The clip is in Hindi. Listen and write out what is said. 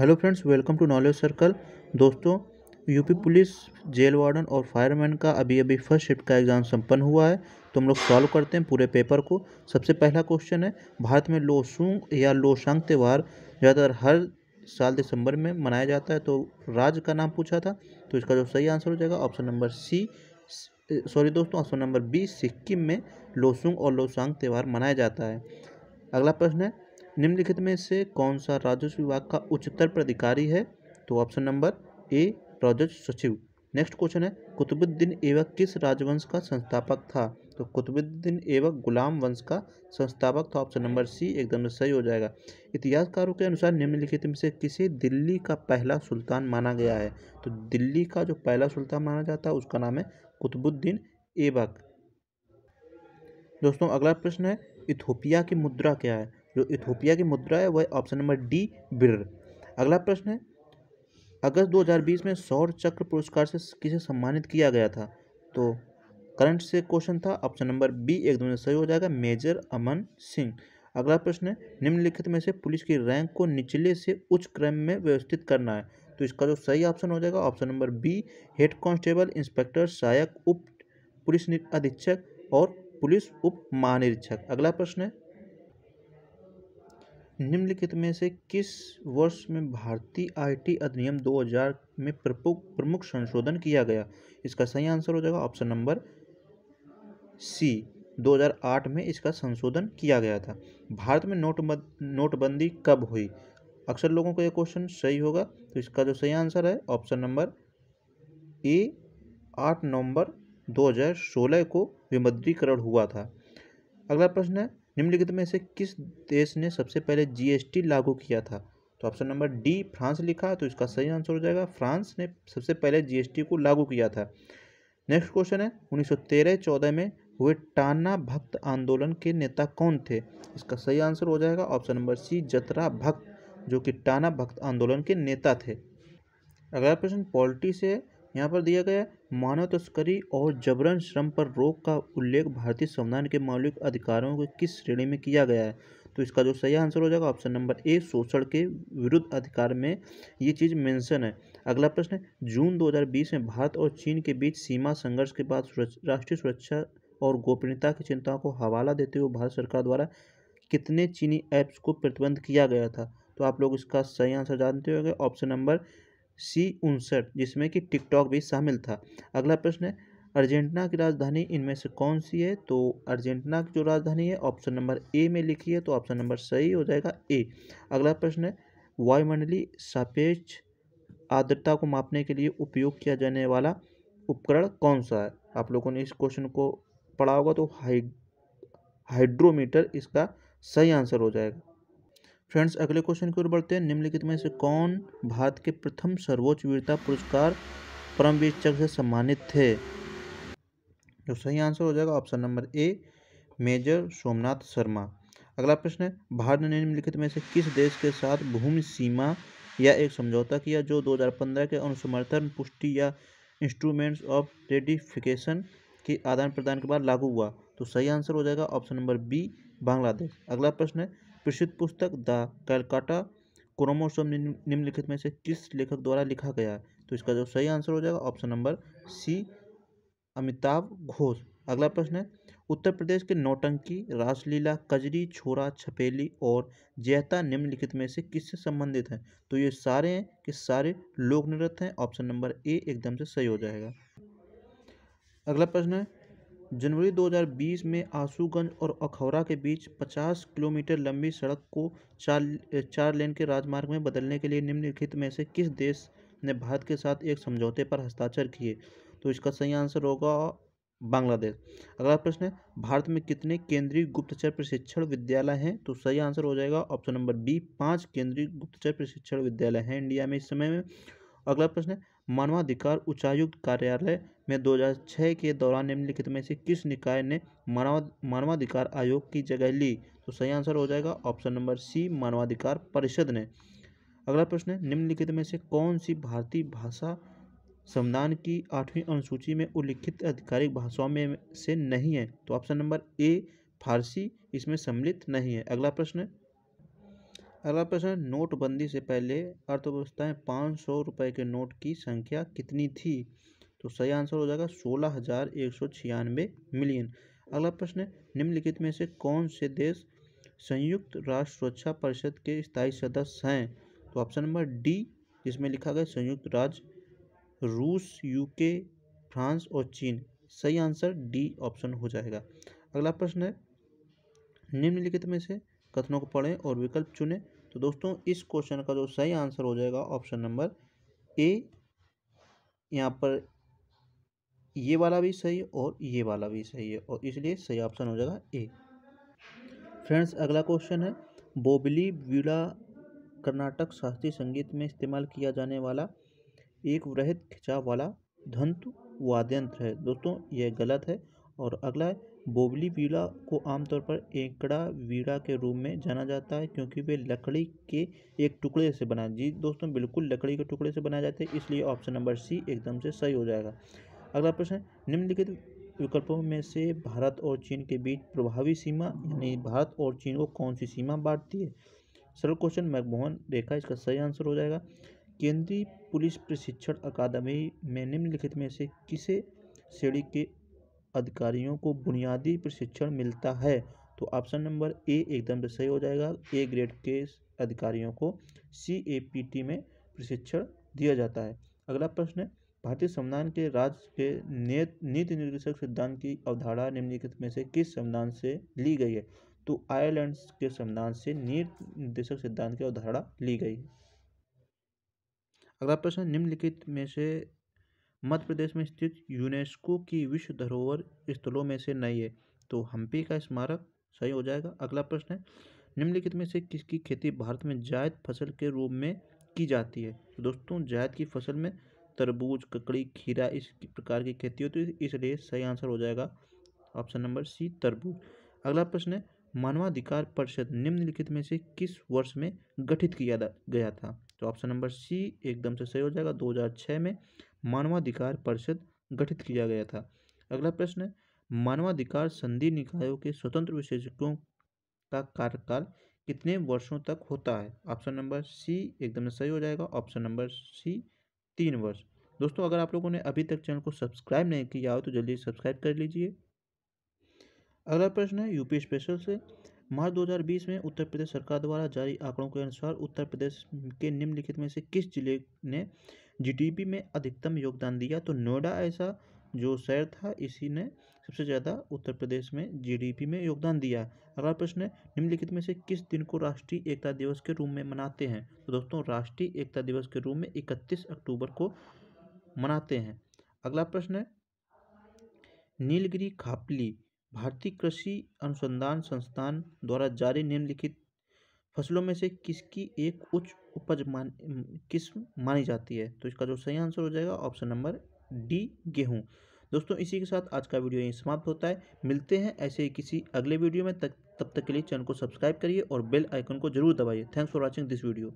hello friends welcome to knowledge circle दोस्तों यूपी पुलिस जेल वार्डन और फायरमैन का अभी अभी फर्स्ट शिफ्ट का एग्ज़ाम संपन्न हुआ है तो हम लोग सॉल्व करते हैं पूरे पेपर को सबसे पहला क्वेश्चन है भारत में लोसूंग या लोशांग त्यौहार ज़्यादातर हर साल दिसंबर में मनाया जाता है तो राज्य का नाम पूछा था तो इसका जो सही आंसर हो जाएगा ऑप्शन नंबर सी सॉरी दोस्तों ऑप्शन नंबर बी सिक्किम में लोसूंग और लोसांग त्यौहार मनाया जाता है अगला प्रश्न है निम्नलिखित में से कौन सा राजस्व विभाग का उच्चतर प्राधिकारी है तो ऑप्शन नंबर ए राजस्व सचिव नेक्स्ट क्वेश्चन है कुतुबुद्दीन एवक किस राजवंश का संस्थापक था तो कुतुबुद्दीन एवक गुलाम वंश का संस्थापक था ऑप्शन नंबर सी एकदम सही हो जाएगा इतिहासकारों के अनुसार निम्नलिखित में से किसे दिल्ली का पहला सुल्तान माना गया है तो दिल्ली का जो पहला सुल्तान माना जाता है उसका नाम है कुतुबुद्दीन एवक दोस्तों अगला प्रश्न है इथोपिया की मुद्रा क्या है जो इथोपिया की मुद्रा है वह ऑप्शन नंबर डी बिर अगला प्रश्न है अगस्त 2020 में सौर चक्र पुरस्कार से किसे सम्मानित किया गया था तो करंट से क्वेश्चन था ऑप्शन नंबर बी एक से सही हो जाएगा मेजर अमन सिंह अगला प्रश्न है निम्नलिखित में से पुलिस की रैंक को निचले से उच्च क्रम में व्यवस्थित करना है तो इसका जो सही ऑप्शन हो जाएगा option number B head constable inspector सहायक उप पुलिस अधीक्षक और पुलिस उप महानिरीक्षक अगला प्रश्न है निम्नलिखित में से किस वर्ष में भारतीय आईटी अधिनियम 2000 में प्रमुख संशोधन किया गया इसका सही आंसर हो जाएगा ऑप्शन नंबर सी 2008 में इसका संशोधन किया गया था भारत में नोटबंदी कब हुई अक्सर लोगों को यह क्वेश्चन सही होगा तो इसका जो सही आंसर है ऑप्शन नंबर ए आठ नवंबर 2016 को विमुद्रीकरण हुआ था अगला प्रश्न है निम्नलिखित में से किस देश ने सबसे पहले जीएसटी लागू किया था तो ऑप्शन नंबर डी फ्रांस लिखा तो इसका सही आंसर हो जाएगा फ्रांस ने सबसे पहले जीएसटी को लागू किया था नेक्स्ट क्वेश्चन है 1913 सौ में हुए टाना भक्त आंदोलन के नेता कौन थे इसका सही आंसर हो जाएगा ऑप्शन नंबर सी जतरा भक्त जो कि टाना भक्त आंदोलन के नेता थे अगला प्रश्न पॉलिटी से यहाँ पर दिया गया मानव तस्करी और जबरन श्रम पर रोक का उल्लेख भारतीय संविधान के मौलिक अधिकारों के किस श्रेणी में किया गया है तो इसका जो सही आंसर हो जाएगा ऑप्शन नंबर ए शोषण के विरुद्ध अधिकार में ये चीज़ मेंशन है अगला प्रश्न है जून 2020 में भारत और चीन के बीच सीमा संघर्ष के बाद राष्ट्रीय सुरक्षा और गोपनीयता की चिंताओं को हवाला देते हुए भारत सरकार द्वारा कितने चीनी ऐप्स को प्रतिबंध किया गया था तो आप लोग इसका सही आंसर जानते होंगे ऑप्शन नंबर सी उनसठ जिसमें कि टिकटॉक भी शामिल था अगला प्रश्न है अर्जेंटीना की राजधानी इनमें से कौन सी है तो अर्जेंटीना की जो राजधानी है ऑप्शन नंबर ए में लिखी है तो ऑप्शन नंबर सही हो जाएगा ए अगला प्रश्न है वायुमंडली सापेक्ष आर्द्रता को मापने के लिए उपयोग किया जाने वाला उपकरण कौन सा है आप लोगों ने इस क्वेश्चन को पढ़ा होगा तो हाई हाइड्रोमीटर इसका सही आंसर हो जाएगा फ्रेंड्स अगले क्वेश्चन की ओर बढ़ते हैं निम्नलिखित में से कौन भारत के प्रथम सर्वोच्च वीरता पुरस्कार परमवीर चक्र से सम्मानित थे जो सही आंसर हो जाएगा option number A major Somnath Sharma अगला प्रश्न है भारत ने निम्नलिखित में से किस देश के साथ भूमि सीमा या एक समझौता किया जो 2015 के अनुसमर्थन पुष्टि या इंस्ट्रूमेंट्स ऑफ रेडिफिकेशन के आदान प्रदान के बाद लागू हुआ तो सही आंसर हो जाएगा ऑप्शन नंबर बी बांग्लादेश अगला प्रश्न है प्रसिद्ध पुस्तक द कैलकाटा क्रोमोसोम निम्नलिखित में से किस लेखक द्वारा लिखा गया है तो इसका जो सही आंसर हो जाएगा option number C Amitabh Ghosh अगला प्रश्न है उत्तर प्रदेश के नौटंकी रासलीला कजरी छोरा छपेली और जैता निम्नलिखित में से किससे संबंधित हैं तो ये सारे हैं कि सारे लोक नृत्य हैं ऑप्शन नंबर ए एकदम से सही हो जाएगा अगला प्रश्न है जनवरी 2020 में आसूगंज और अखौरा के बीच 50 किलोमीटर लंबी सड़क को चार चार लेन के राजमार्ग में बदलने के लिए निम्नलिखित में से किस देश ने भारत के साथ एक समझौते पर हस्ताक्षर किए तो इसका सही आंसर होगा बांग्लादेश अगला प्रश्न है भारत में कितने केंद्रीय गुप्तचर प्रशिक्षण विद्यालय हैं तो सही आंसर हो जाएगा ऑप्शन नंबर बी पाँच केंद्रीय गुप्तचर प्रशिक्षण विद्यालय हैं इंडिया में इस समय में अगला प्रश्न है मानवाधिकार उच्चायुक्त कार्यालय में 2006 के दौरान निम्नलिखित में से किस निकाय ने मानव मानवाधिकार आयोग की जगह ली तो सही आंसर हो जाएगा ऑप्शन नंबर सी मानवाधिकार परिषद ने अगला प्रश्न है निम्नलिखित में से कौन सी भारतीय भाषा संविधान की आठवीं अनुसूची में उल्लिखित आधिकारिक भाषाओं में से नहीं है तो ऑप्शन नंबर ए फारसी इसमें सम्मिलित नहीं है अगला प्रश्न अगला प्रश्न नोटबंदी से पहले अर्थव्यवस्थाएं पाँच सौ रुपये के नोट की संख्या कितनी थी तो सही आंसर हो जाएगा सोलह हजार एक सौ छियानवे मिलियन अगला प्रश्न है निम्नलिखित में से कौन से देश संयुक्त राष्ट्र सुरक्षा परिषद के स्थायी सदस्य हैं तो ऑप्शन नंबर डी जिसमें लिखा गया संयुक्त राज्य रूस यूके फ्रांस और चीन सही आंसर डी ऑप्शन हो जाएगा अगला प्रश्न है निम्नलिखित में से कथनों को पढ़ें और विकल्प चुनें तो दोस्तों इस क्वेश्चन का जो सही आंसर हो जाएगा ऑप्शन नंबर ए यहाँ पर ये वाला भी सही है और ये वाला भी सही है और इसलिए सही ऑप्शन हो जाएगा ए फ्रेंड्स अगला क्वेश्चन है बोबली व्यूला कर्नाटक शास्त्रीय संगीत में इस्तेमाल किया जाने वाला एक वृहद खिंचाव वाला धंत वाद्यंत्र है दोस्तों यह गलत है और अगला है बोबली वीड़ा को आमतौर पर एकड़ा वीड़ा के रूप में जाना जाता है क्योंकि वे लकड़ी के एक टुकड़े से बनाए जी दोस्तों बिल्कुल लकड़ी के टुकड़े से बनाए जाते हैं इसलिए ऑप्शन नंबर सी एकदम से सही हो जाएगा अगला प्रश्न है निम्नलिखित विकल्पों में से भारत और चीन के बीच प्रभावी सीमा यानी भारत और चीन को कौन सी सीमा बांटती है सरल क्वेश्चन मैकमोहन रेखा इसका सही आंसर हो जाएगा केंद्रीय पुलिस प्रशिक्षण अकादमी में निम्नलिखित में से किसे श्रेणी के अधिकारियों को बुनियादी प्रशिक्षण मिलता है तो ऑप्शन नंबर ए एकदम से सही हो जाएगा ए ग्रेड के अधिकारियों को सी ए पी टी में प्रशिक्षण दिया जाता है अगला प्रश्न है भारतीय संविधान के राज्य के नीति निर्देशक सिद्धांत की अवधारणा निम्नलिखित में से किस संविधान से ली गई है तो आयरलैंड के संविधान से नीति निर्देशक सिद्धांत की अवधारणा ली गई है अगला प्रश्न निम्नलिखित में से मध्य प्रदेश में स्थित यूनेस्को की विश्व धरोहर स्थलों में से नहीं है तो हम्पी का स्मारक सही हो जाएगा अगला प्रश्न है निम्नलिखित में से किसकी खेती भारत में जायद फसल के रूप में की जाती है तो दोस्तों जायद की फसल में तरबूज ककड़ी खीरा इस प्रकार की खेती होती है तो इसलिए सही आंसर हो जाएगा ऑप्शन नंबर सी तरबूज अगला प्रश्न है मानवाधिकार परिषद निम्नलिखित में से किस वर्ष में गठित किया गया था तो ऑप्शन नंबर सी एकदम से सही हो जाएगा 2006 में मानवाधिकार परिषद गठित किया गया था अगला प्रश्न है मानवाधिकार संधि निकायों के स्वतंत्र विशेषज्ञों का कार्यकाल कितने वर्षों तक होता है ऑप्शन नंबर सी एकदम सही हो जाएगा ऑप्शन नंबर सी तीन वर्ष दोस्तों अगर आप लोगों ने अभी तक चैनल को सब्सक्राइब नहीं किया हो तो जल्दी सब्सक्राइब कर लीजिए अगला प्रश्न है यूपी स्पेशल से मार्च 2020 में उत्तर प्रदेश सरकार द्वारा जारी आंकड़ों के अनुसार उत्तर प्रदेश के निम्नलिखित में से किस जिले ने जीडीपी में अधिकतम योगदान दिया तो नोएडा ऐसा जो शहर था इसी ने सबसे ज़्यादा उत्तर प्रदेश में जीडीपी में योगदान दिया अगला प्रश्न है निम्नलिखित में से किस दिन को राष्ट्रीय एकता दिवस के रूप में मनाते हैं तो दोस्तों राष्ट्रीय एकता दिवस के रूप में इकतीस अक्टूबर को मनाते हैं अगला प्रश्न है नीलगिरी खापली भारतीय कृषि अनुसंधान संस्थान द्वारा जारी निम्नलिखित फसलों में से किसकी एक उच्च उपज मान किस्म मानी जाती है तो इसका जो सही आंसर हो जाएगा ऑप्शन नंबर डी गेहूं दोस्तों इसी के साथ आज का वीडियो यहीं समाप्त होता है मिलते हैं ऐसे ही किसी अगले वीडियो में तक तब तक के लिए चैनल को सब्सक्राइब करिए और बेल आइकन को जरूर दबाइए thanks for watching this video